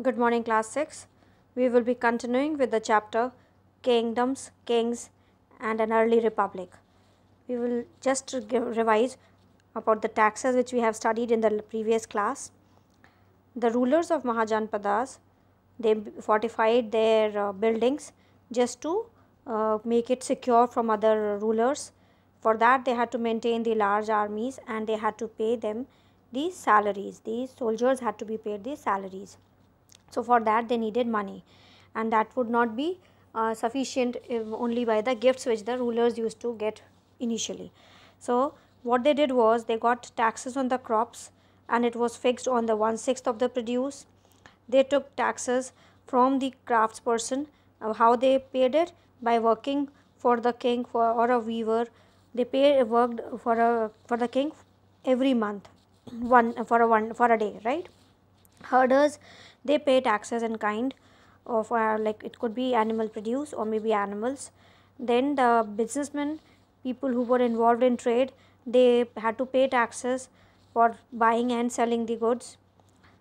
Good morning class 6. We will be continuing with the chapter Kingdoms, Kings and an Early Republic. We will just give, revise about the taxes which we have studied in the previous class. The rulers of Mahajanpadas, they fortified their uh, buildings just to uh, make it secure from other rulers. For that they had to maintain the large armies and they had to pay them these salaries. These soldiers had to be paid these salaries so, for that they needed money and that would not be uh, sufficient um, only by the gifts which the rulers used to get initially. So, what they did was they got taxes on the crops and it was fixed on the one sixth of the produce. They took taxes from the craftsperson, person. Uh, how they paid it by working for the king for, or a weaver. They paid worked for a for the king every month, one for a one for a day, right? herders they pay taxes in kind of uh, like it could be animal produce or maybe animals then the businessmen people who were involved in trade they had to pay taxes for buying and selling the goods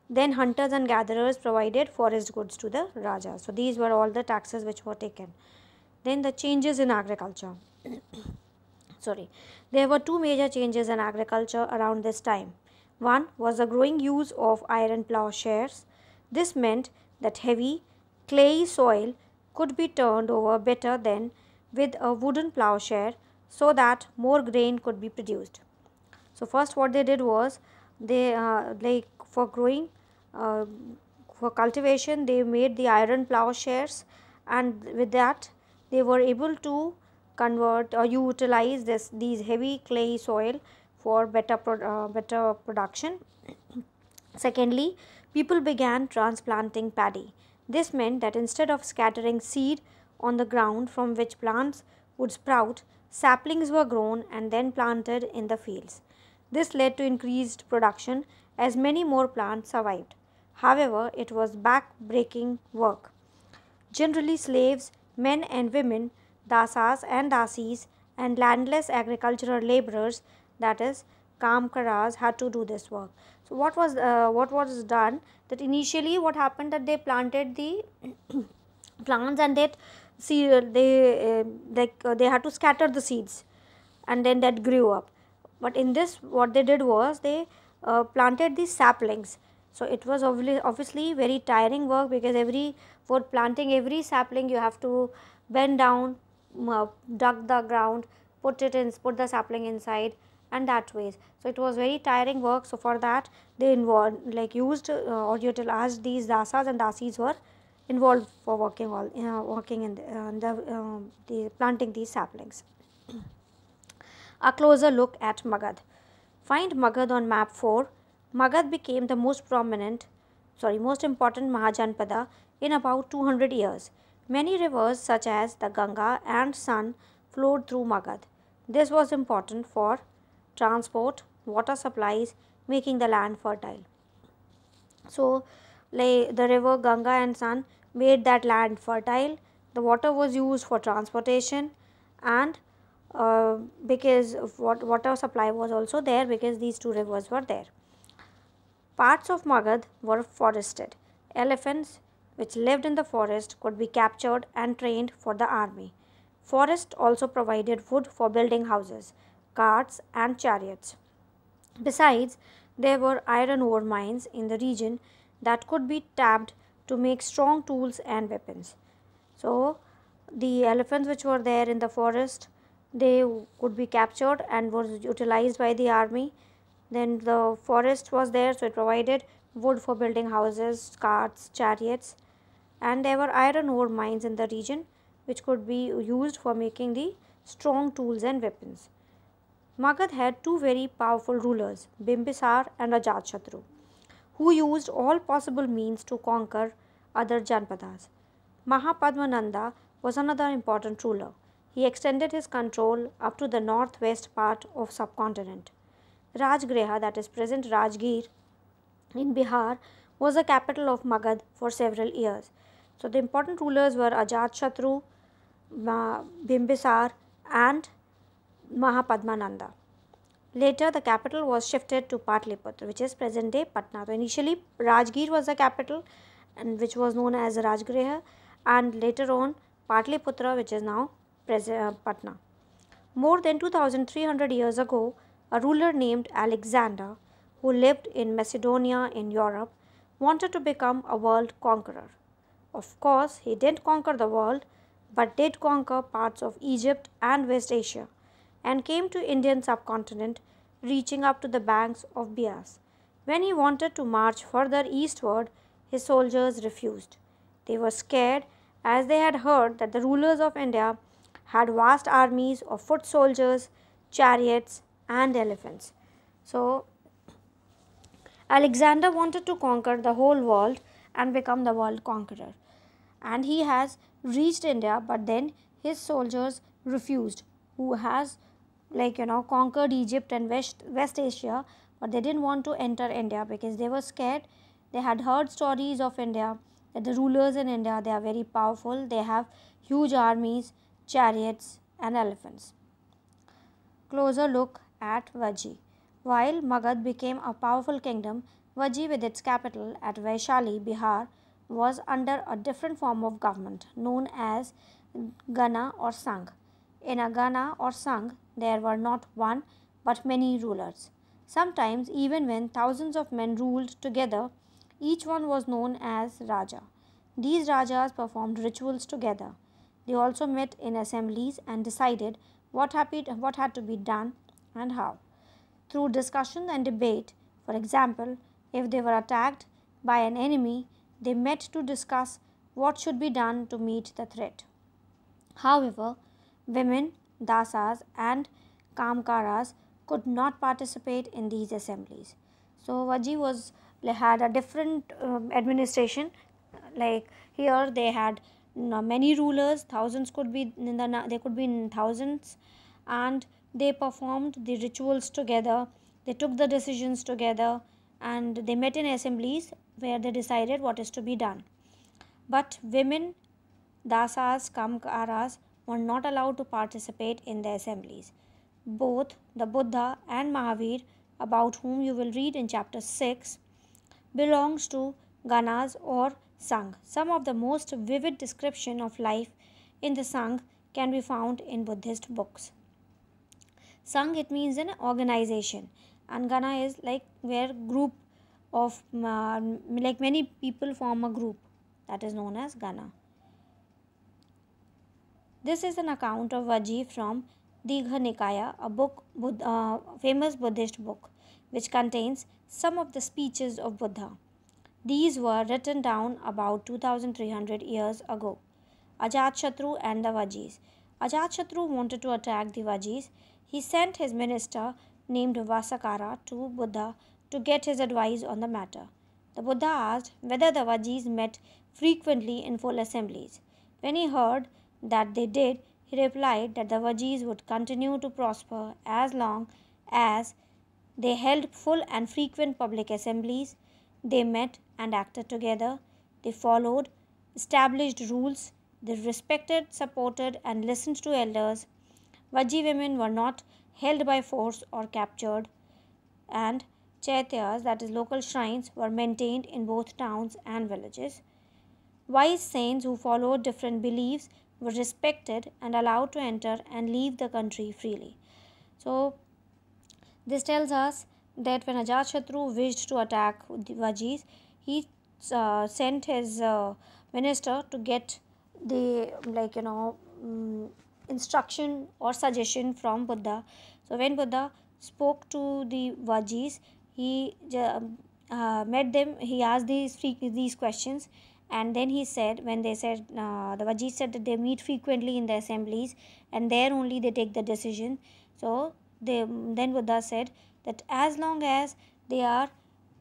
then hunters and gatherers provided forest goods to the raja so these were all the taxes which were taken then the changes in agriculture sorry there were two major changes in agriculture around this time one was the growing use of iron plowshares. This meant that heavy, clayey soil could be turned over better than with a wooden plowshare so that more grain could be produced. So first what they did was they uh, like for growing uh, for cultivation they made the iron plowshares and with that they were able to convert or utilize this these heavy clay soil for better, pro uh, better production. Secondly, people began transplanting paddy. This meant that instead of scattering seed on the ground from which plants would sprout, saplings were grown and then planted in the fields. This led to increased production as many more plants survived. However, it was back-breaking work. Generally slaves, men and women, dasas and dasis, and landless agricultural laborers that is Kamkaras had to do this work. So what was uh, what was done that initially what happened that they planted the plants and that see they uh, like uh, they had to scatter the seeds and then that grew up. But in this what they did was they uh, planted the saplings. So it was obviously very tiring work because every for planting every sapling you have to bend down, uh, dug the ground, put it in, put the sapling inside and that ways. So it was very tiring work. So for that they involved like used uh, or utilized these dasas and dasis were involved for working all uh, working in the, uh, the, um, the planting these saplings. A closer look at Magad. Find Magad on map 4. Magad became the most prominent, sorry, most important Mahajanpada in about 200 years. Many rivers such as the Ganga and Sun flowed through Magad. This was important for transport, water supplies, making the land fertile. So, like the river Ganga and San made that land fertile. The water was used for transportation and uh, because water supply was also there because these two rivers were there. Parts of Magad were forested. Elephants which lived in the forest could be captured and trained for the army. Forest also provided wood for building houses carts and chariots. Besides, there were iron ore mines in the region that could be tapped to make strong tools and weapons. So, the elephants which were there in the forest, they could be captured and was utilized by the army. Then the forest was there, so it provided wood for building houses, carts, chariots. And there were iron ore mines in the region which could be used for making the strong tools and weapons. Magad had two very powerful rulers, Bimbisar and Ajatshatru, who used all possible means to conquer other Janpadas. Mahapadmananda was another important ruler. He extended his control up to the northwest part of subcontinent. Rajgriha, that is present Rajgir in Bihar, was the capital of Magad for several years. So the important rulers were Ajatshatru, Bimbisar and Mahapadmananda. Later, the capital was shifted to Patliputra, which is present day Patna. So, initially, Rajgir was the capital, and which was known as Rajgriha, and later on, Patliputra, which is now present uh, Patna. More than 2300 years ago, a ruler named Alexander, who lived in Macedonia in Europe, wanted to become a world conqueror. Of course, he didn't conquer the world, but did conquer parts of Egypt and West Asia and came to Indian subcontinent, reaching up to the banks of Bias. When he wanted to march further eastward, his soldiers refused. They were scared as they had heard that the rulers of India had vast armies of foot soldiers, chariots, and elephants. So, Alexander wanted to conquer the whole world and become the world conqueror. And he has reached India, but then his soldiers refused, who has like you know conquered Egypt and West West Asia, but they didn't want to enter India because they were scared. They had heard stories of India that the rulers in India they are very powerful. They have huge armies, chariots, and elephants. Closer look at Vajji, While Magad became a powerful kingdom, Vajji with its capital at Vaishali, Bihar, was under a different form of government known as Gana or Sangh. In a Gana or Sangh, there were not one but many rulers. Sometimes, even when thousands of men ruled together, each one was known as Raja. These Rajas performed rituals together. They also met in assemblies and decided what, happened, what had to be done and how. Through discussion and debate, for example, if they were attacked by an enemy, they met to discuss what should be done to meet the threat. However, women Dasas and Kamkaras could not participate in these assemblies. So Vajji was had a different um, administration like here they had uh, many rulers thousands could be in the they could be in thousands and they performed the rituals together they took the decisions together and they met in assemblies where they decided what is to be done but women dasas kamkaras were not allowed to participate in the assemblies. Both the Buddha and Mahavir, about whom you will read in chapter 6, belongs to Ganas or Sangh. Some of the most vivid description of life in the Sangh can be found in Buddhist books. Sangh, it means an organization. And Gana is like where group of, uh, like many people form a group that is known as Gana. This is an account of Vajji from Digha Nikaya, a book, uh, famous Buddhist book, which contains some of the speeches of Buddha. These were written down about 2300 years ago. Ajatshatru and the Vajis. Ajatshatru wanted to attack the Vajis. He sent his minister named Vasakara to Buddha to get his advice on the matter. The Buddha asked whether the Vajis met frequently in full assemblies. When he heard that they did, he replied that the Vajis would continue to prosper as long as they held full and frequent public assemblies, they met and acted together, they followed established rules, they respected, supported, and listened to elders. Vaji women were not held by force or captured, and chaityas, that is, local shrines, were maintained in both towns and villages. Wise saints who followed different beliefs were respected and allowed to enter and leave the country freely. So, this tells us that when Ajatashatru wished to attack Vajis, he uh, sent his uh, minister to get the like you know um, instruction or suggestion from Buddha. So when Buddha spoke to the Vajis, he uh, uh, met them. He asked these these questions, and then he said when they said uh, the vajis said that they meet frequently in the assemblies and there only they take the decision so they then buddha said that as long as they are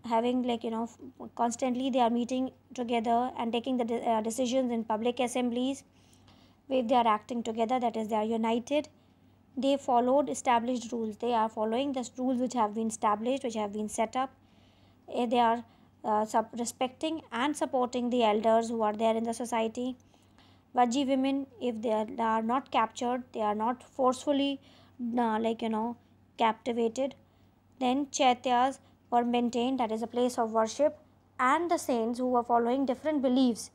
having like you know constantly they are meeting together and taking the de uh, decisions in public assemblies if they are acting together that is they are united they followed established rules they are following the rules which have been established which have been set up eh, they are uh, respecting and supporting the elders who are there in the society. Vajji women, if they are, are not captured, they are not forcefully uh, like you know captivated. Then Chaityas were maintained, that is a place of worship, and the saints who were following different beliefs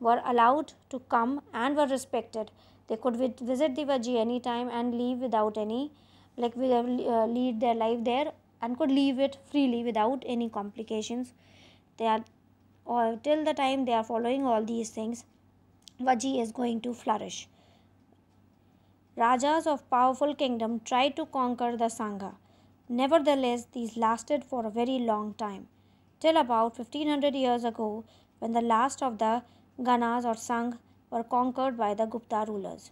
were allowed to come and were respected. They could visit the Vajji anytime and leave without any, like uh, lead their life there and could leave it freely without any complications they are or till the time they are following all these things vaji is going to flourish rajas of powerful kingdom tried to conquer the sangha nevertheless these lasted for a very long time till about 1500 years ago when the last of the ganas or sangh were conquered by the gupta rulers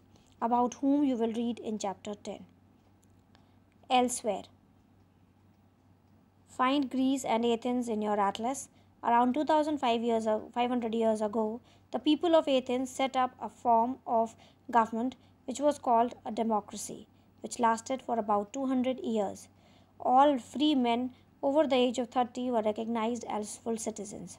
about whom you will read in chapter 10 elsewhere find greece and athens in your atlas Around 2005 years, 500 years ago, the people of Athens set up a form of government which was called a democracy, which lasted for about 200 years. All free men over the age of 30 were recognized as full citizens.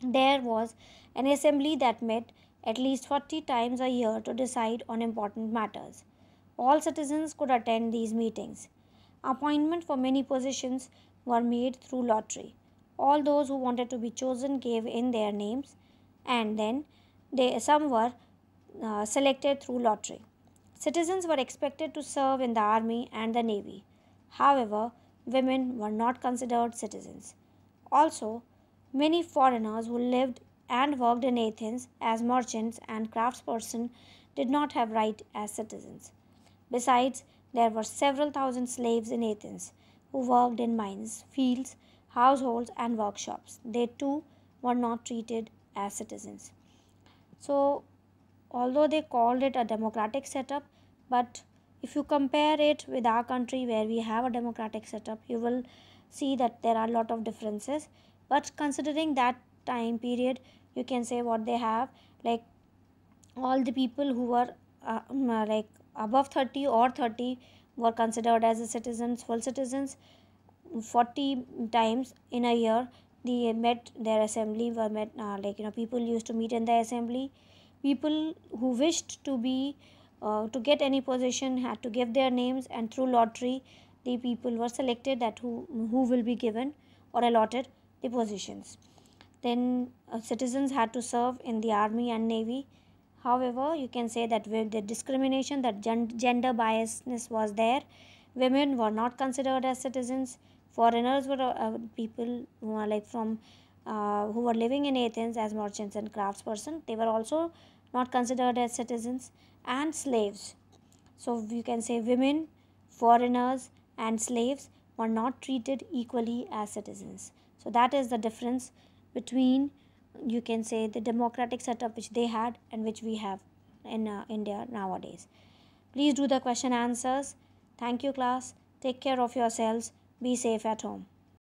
There was an assembly that met at least 40 times a year to decide on important matters. All citizens could attend these meetings. Appointment for many positions were made through lottery all those who wanted to be chosen gave in their names and then they, some were uh, selected through lottery. Citizens were expected to serve in the army and the navy. However, women were not considered citizens. Also, many foreigners who lived and worked in Athens as merchants and craftspersons did not have right as citizens. Besides, there were several thousand slaves in Athens who worked in mines, fields, households, and workshops. They too were not treated as citizens. So, although they called it a democratic setup, but if you compare it with our country where we have a democratic setup, you will see that there are a lot of differences. But considering that time period, you can say what they have like all the people who were uh, um, uh like above 30 or 30 were considered as citizens, full citizens, 40 times in a year they met their assembly were met uh, like you know people used to meet in the assembly people who wished to be uh, to get any position had to give their names and through lottery the people were selected that who who will be given or allotted the positions then uh, citizens had to serve in the army and navy however you can say that with the discrimination that gender biasness was there women were not considered as citizens foreigners were uh, people who are like from uh, who were living in Athens as merchants and craftsperson They were also not considered as citizens and slaves. So you can say women, foreigners, and slaves were not treated equally as citizens. So that is the difference between you can say the democratic setup which they had and which we have in uh, India nowadays. Please do the question answers. Thank you class. Take care of yourselves. Be safe at home.